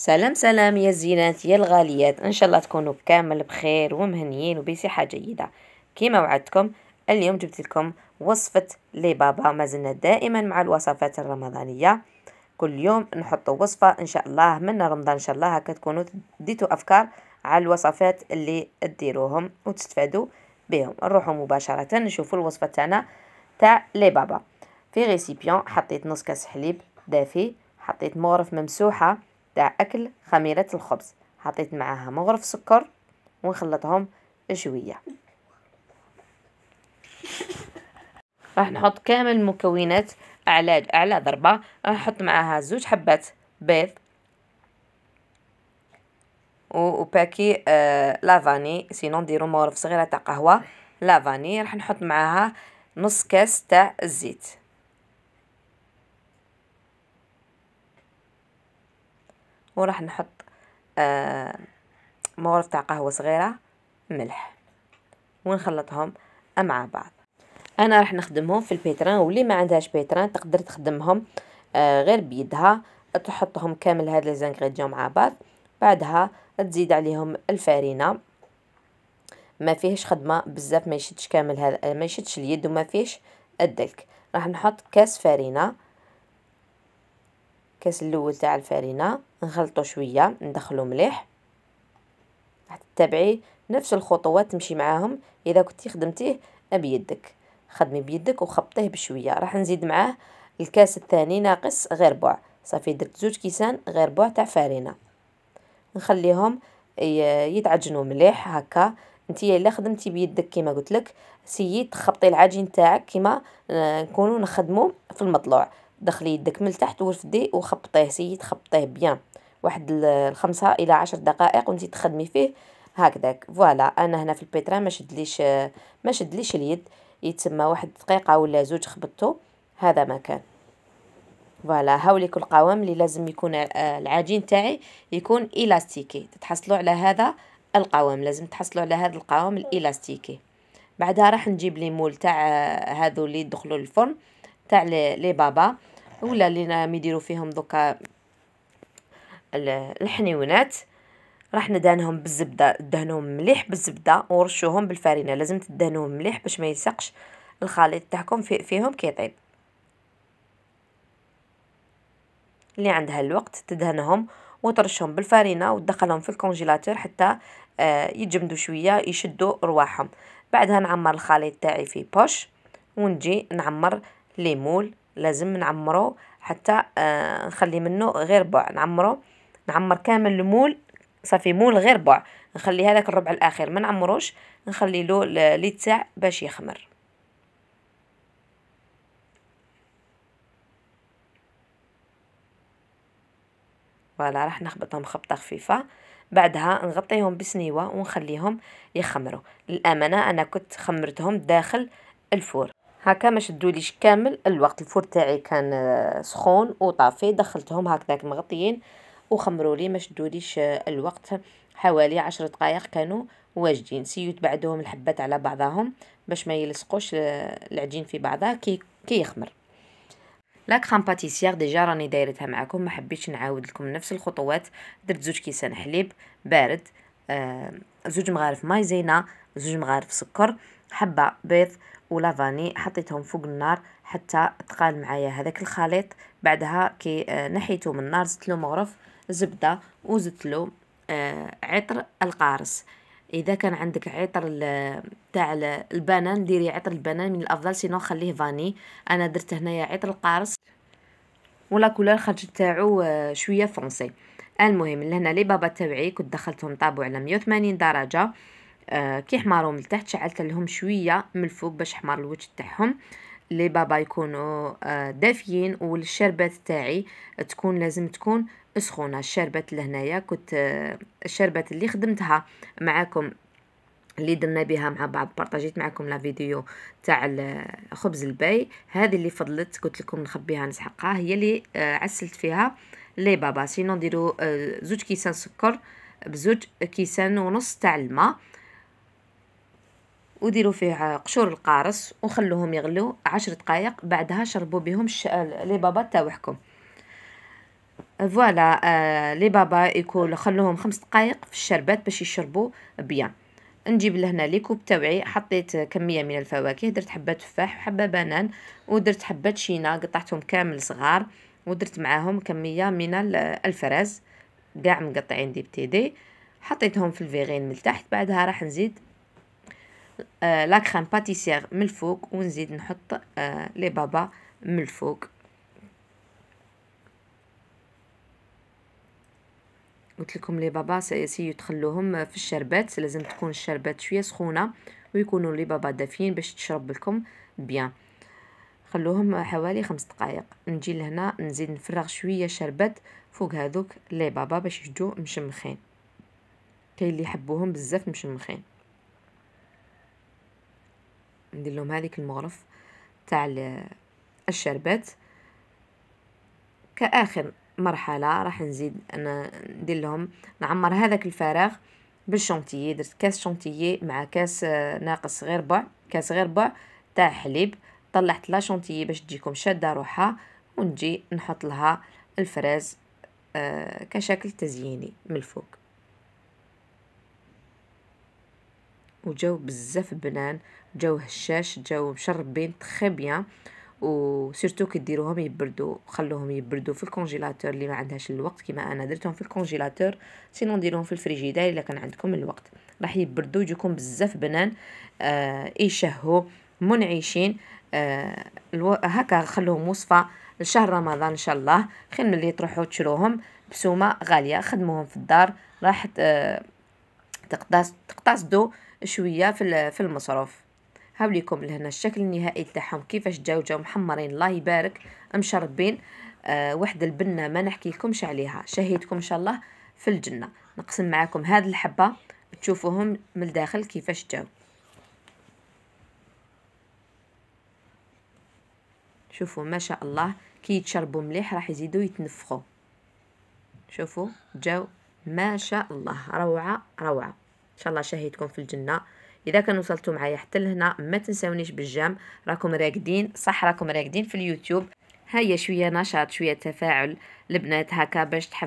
سلام سلام يا الزينات يا الغاليات ان شاء الله تكونوا كامل بخير ومهنيين وبصحه جيده كما وعدتكم اليوم جبت لكم وصفه لي بابا ما زلنا دائما مع الوصفات الرمضانيه كل يوم نحط وصفه ان شاء الله من رمضان ان شاء الله هكا تكونوا ديتوا افكار على الوصفات اللي ديروهم وتستفادوا بهم نروحوا مباشره نشوفوا الوصفه تاعنا تاع لي بابا في ريسيبيون حطيت نص كاس حليب دافي حطيت مغرف ممسوحه تاع أكل خميرة الخبز حطيت معاها مغرف سكر ونخلطهم شوية راح نحط كامل المكونات على أعلى ضربة راح نحط معاها زوج حبات بيض وباكي آه لافاني سينو نديرو مغرف صغيرة تاع قهوة لافاني راح نحط معاها نص كاس تاع الزيت وراح نحط آه، مغرف تاع قهوة صغيرة ملح ونخلطهم مع بعض انا راح نخدمهم في البيتران واللي ما عندهاش بيتران تقدر تخدمهم آه، غير بيدها تحطهم كامل هاد لي مع بعض بعدها تزيد عليهم الفارينه ما فيهش خدمه بزاف ما يشدش كامل هذا ما يشدش اليد وما فيهش الدلك راح نحط كاس فارينه كاس الاول تاع الفارينه نخلطو شويه ندخلو مليح تتبعي نفس الخطوات تمشي معاهم اذا كنتي خدمتيه بيدك خدمي بيدك وخبطيه بشويه راح نزيد معاه الكاس الثاني ناقص غير بوع صافي درت زوج كيسان غير بوع تاع فارينه نخليهم يتعجنوا مليح هكا نتيا الا خدمتي بيدك كيما قلت لك سيي تخبطي العجين تاعك كيما آه، نكونوا نخدمو في المطلوع دخلي يدك من تحت ورفدي وخبطيه سيد تخبطيه بيان واحد الخمسة الى عشر دقائق وانت تخدمي فيه هكذاك فوالا انا هنا في البيترا ما شدليش ما شدليش اليد يتسمى واحد دقيقه ولا زوج خبطتو هذا ما كان فوالا هاوليك القوام اللي لازم يكون آه، العجين تاعي يكون الاستيكي تتحصلوا على هذا القوام لازم تحصلوا على هذا القوام الالاستيكي بعدها راح نجيب لي مول تاع هذو آه، اللي يدخلوا الفرن تاع لي بابا ولا اللي راهم يديروا فيهم دوكا الحنيونات راح ندهنهم بالزبده دهنهم مليح بالزبده ورشوهم بالفرينه لازم تدهنوهم مليح باش ما يلصقش الخليط تاعكم في فيهم كيطيب اللي عندها الوقت تدهنهم وترشهم بالفرينه وتدخلهم في الكونجيلاتور حتى آه يتجمدوا شويه يشدوا رواحهم بعدها نعمر الخليط تاعي في بوش ونجي نعمر ليمول لازم نعمره حتى آه نخلي منه غير بع نعمره نعمر كامل المول صافي مول غير بع نخلي هذاك الربع الاخير ما نعمروش نخلي له ليت تاع باش يخمر فوالا راح نخبطهم خبطه خفيفه بعدها نغطيهم بسنيوه ونخليهم يخمروا للامانه انا كنت خمرتهم داخل الفور هكا ما شدوليش كامل الوقت الفور تاعي كان آه، سخون وطافي دخلتهم هكذاك مغطيين وخمروا لي ما شدوليش آه، الوقت حوالي عشر دقائق كانوا واجدين سيوت بعدهم الحبات على بعضهم باش ما يلصقوش آه، العجين في بعضها كي كي يخمر لا كريم باتيسيير ديجا راني دايرتها معكم ما حبيتش نعاود لكم نفس الخطوات درت زوج كيسان حليب بارد آه زوج مغارف مايزينا زوج مغارف سكر حبة بيض ولافاني حطيتهم فوق النار حتى تقال معايا هذاك الخليط بعدها كي آه، نحيته من النار زدت له مغرف زبدة وزدت له آه، عطر القارص اذا كان عندك عطر تاع البنان ديري عطر البنان من الافضل سينو خليه فاني انا درت هنايا عطر القارص ولا كولور خرجت تاعو آه، شويه فرونسي المهم لهنا لي بابا تاوعي كنت دخلتهم طابو على 180 درجه آه، كي كيحمروا من التحت شعلت لهم شويه من الفوق باش حمر الوجه تاعهم لي بابا يكونوا آه، دافيين والشربات تاعي تكون لازم تكون سخونه الشربات لهنايا كنت آه، الشربات اللي خدمتها معاكم اللي درنا بها مع بعض بارطاجيت معكم لا فيديو تاع خبز الباي هذه اللي فضلت قلت لكم نخبيها نسحقها هي اللي عسلت فيها لي بابا سينو نديرو زوج كيسان سكر بزوج كيسان ونص تاع الماء وديروا فيه قشور القارص وخلوهم يغلو عشر دقائق بعدها شربوا بهم لي بابا تاوعكم فوالا آه لي بابا يكون خلوهم خمس دقائق في الشربات باش يشربوا بيان نجيب لهنا لي كوب تاوعي حطيت كميه من الفواكه درت حبه تفاح وحبه بنان ودرت حبه شينا قطعتهم كامل صغار ودرت معاهم كميه من الفراز كاع مقطعين دي بتيدي حطيتهم في الفيغين من تحت بعدها راح نزيد آه لا كريم باتيسير من الفوق ونزيد نحط آه، لي بابا من الفوق قلت لكم لي بابا سي تخلوهم في الشربات لازم تكون الشربات شويه سخونه ويكونوا لي بابا دافيين باش تشرب لكم بيان خلوهم حوالي خمس دقائق نجي لهنا نزيد نفرغ شويه شربات فوق هذوك لي بابا باش يجو مشمخين كاين اللي يحبوهم بزاف مشمخين ندير لهم هذيك المغرف تاع الشربات كاخر مرحله راح نزيد انا ندير لهم نعمر هذاك الفراغ بالشونتيي درت كاس شونتيي مع كاس آه، ناقص غير بع كاس غير بع تاع حليب طلعت لا شونتيي باش تجيكم شاده روحها ونجي نحط لها الفراز آه، كشكل تزييني من الفوق وجاو بزاف بنان جاو هشاش جاو مشربين تخي بيان و سيرتو كي ديروهم يبردو خلوهم يبردو في الكونجيلاتور اللي ما عندهاش الوقت كما انا درتهم في الكونجيلاتور سينو نديروهم في الفريجيدير الا كان عندكم الوقت راح يبردو يجيكم بزاف بنان آه يشهو منعشين آه الو... هكا خلوهم وصفه لشهر رمضان ان شاء الله خير ملي تروحوا تشروهم بسومه غاليه خدموهم في الدار راح آه تقتصدوا شويه في في المصروف هاوليكم لهنا الشكل النهائي تاعهم كيفاش جاو جاو محمرين الله يبارك مشربين آه واحد البنه ما نحكي لكمش عليها شهيتكم ان شاء الله في الجنه نقسم معاكم هاد الحبه تشوفوهم من الداخل كيفاش جاو شوفوا ما شاء الله كي يتشربوا مليح راح يزيدوا يتنفخوا شوفوا جاو ما شاء الله روعه روعه ان شاء الله شهيدكم في الجنه اذا كان وصلتوا معايا حتى لهنا ما تنسونيش بالجام راكم راقدين صح راكم راقدين في اليوتيوب هيا شويه نشاط شويه تفاعل البنات هكا باش تحب